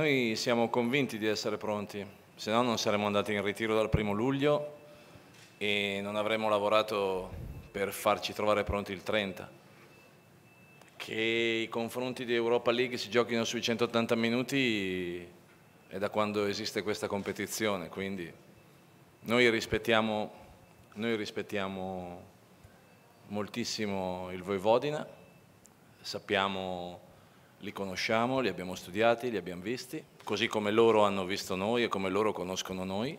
Noi siamo convinti di essere pronti, se no non saremmo andati in ritiro dal primo luglio e non avremmo lavorato per farci trovare pronti il 30. Che i confronti di Europa League si giochino sui 180 minuti è da quando esiste questa competizione, quindi noi rispettiamo, noi rispettiamo moltissimo il Voivodina, sappiamo li conosciamo, li abbiamo studiati, li abbiamo visti, così come loro hanno visto noi e come loro conoscono noi,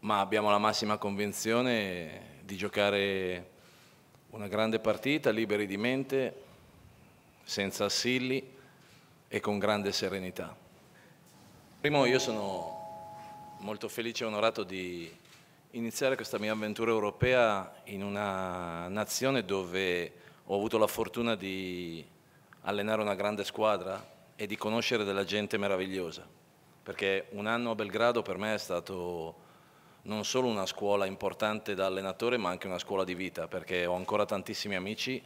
ma abbiamo la massima convinzione di giocare una grande partita, liberi di mente, senza assilli e con grande serenità. Primo, io sono molto felice e onorato di iniziare questa mia avventura europea in una nazione dove ho avuto la fortuna di allenare una grande squadra e di conoscere della gente meravigliosa, perché un anno a Belgrado per me è stato non solo una scuola importante da allenatore, ma anche una scuola di vita, perché ho ancora tantissimi amici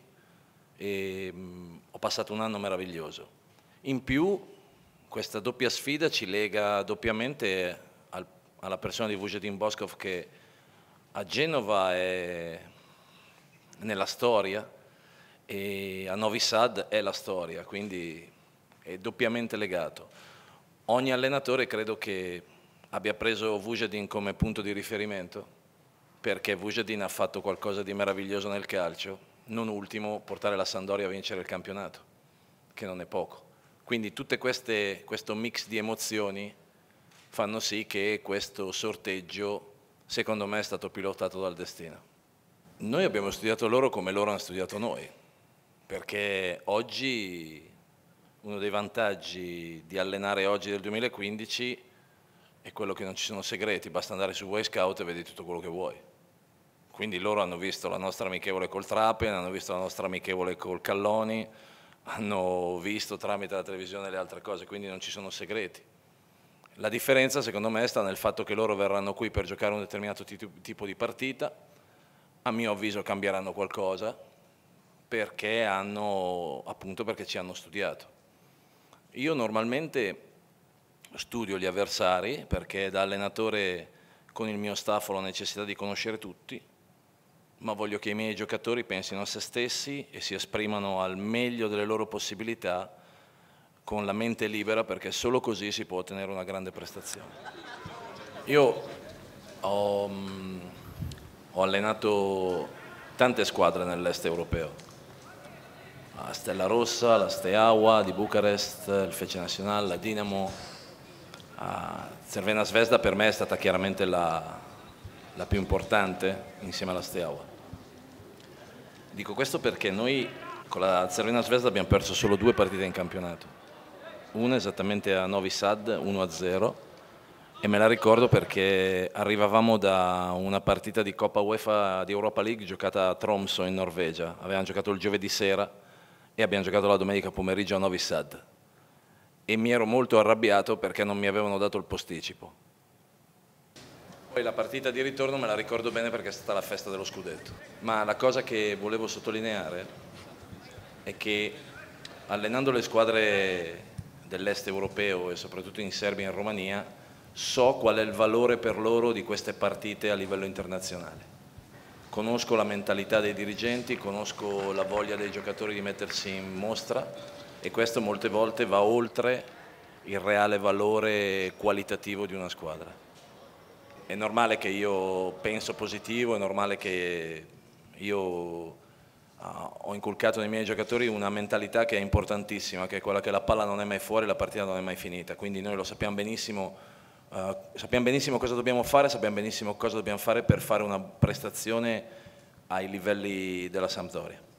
e mm, ho passato un anno meraviglioso. In più questa doppia sfida ci lega doppiamente al, alla persona di Vujetin Boskov che a Genova è nella storia, e a Novi Sad è la storia, quindi è doppiamente legato. Ogni allenatore credo che abbia preso Vujadin come punto di riferimento, perché Vujadin ha fatto qualcosa di meraviglioso nel calcio, non ultimo portare la Sandoria a vincere il campionato, che non è poco. Quindi tutto questo mix di emozioni fanno sì che questo sorteggio, secondo me, è stato pilotato dal destino. Noi abbiamo studiato loro come loro hanno studiato noi perché oggi uno dei vantaggi di allenare oggi del 2015 è quello che non ci sono segreti, basta andare su Way Scout e vedi tutto quello che vuoi. Quindi loro hanno visto la nostra amichevole col Trapen, hanno visto la nostra amichevole col Calloni, hanno visto tramite la televisione le altre cose, quindi non ci sono segreti. La differenza secondo me sta nel fatto che loro verranno qui per giocare un determinato tipo di partita, a mio avviso cambieranno qualcosa, perché, hanno, appunto perché ci hanno studiato. Io normalmente studio gli avversari perché da allenatore con il mio staff ho la necessità di conoscere tutti, ma voglio che i miei giocatori pensino a se stessi e si esprimano al meglio delle loro possibilità con la mente libera perché solo così si può ottenere una grande prestazione. Io ho, mm, ho allenato tante squadre nell'est europeo, la Stella Rossa, la Steaua di Bucarest, il Fece Nazionale, la Dinamo. Ah, Cervena Svesda per me è stata chiaramente la, la più importante insieme alla Steaua. Dico questo perché noi con la Cervena Svesda abbiamo perso solo due partite in campionato. Una esattamente a Novi Sad, 1-0 e me la ricordo perché arrivavamo da una partita di Coppa UEFA di Europa League giocata a Tromso in Norvegia. Avevamo giocato il giovedì sera e abbiamo giocato la domenica pomeriggio a Novi Sad e mi ero molto arrabbiato perché non mi avevano dato il posticipo. Poi la partita di ritorno me la ricordo bene perché è stata la festa dello scudetto, ma la cosa che volevo sottolineare è che allenando le squadre dell'est europeo e soprattutto in Serbia e in Romania so qual è il valore per loro di queste partite a livello internazionale conosco la mentalità dei dirigenti, conosco la voglia dei giocatori di mettersi in mostra e questo molte volte va oltre il reale valore qualitativo di una squadra. È normale che io penso positivo, è normale che io ah, ho inculcato nei miei giocatori una mentalità che è importantissima, che è quella che la palla non è mai fuori, la partita non è mai finita, quindi noi lo sappiamo benissimo eh, sappiamo benissimo cosa dobbiamo fare, sappiamo benissimo cosa dobbiamo fare per fare una prestazione ai livelli della Sampdoria.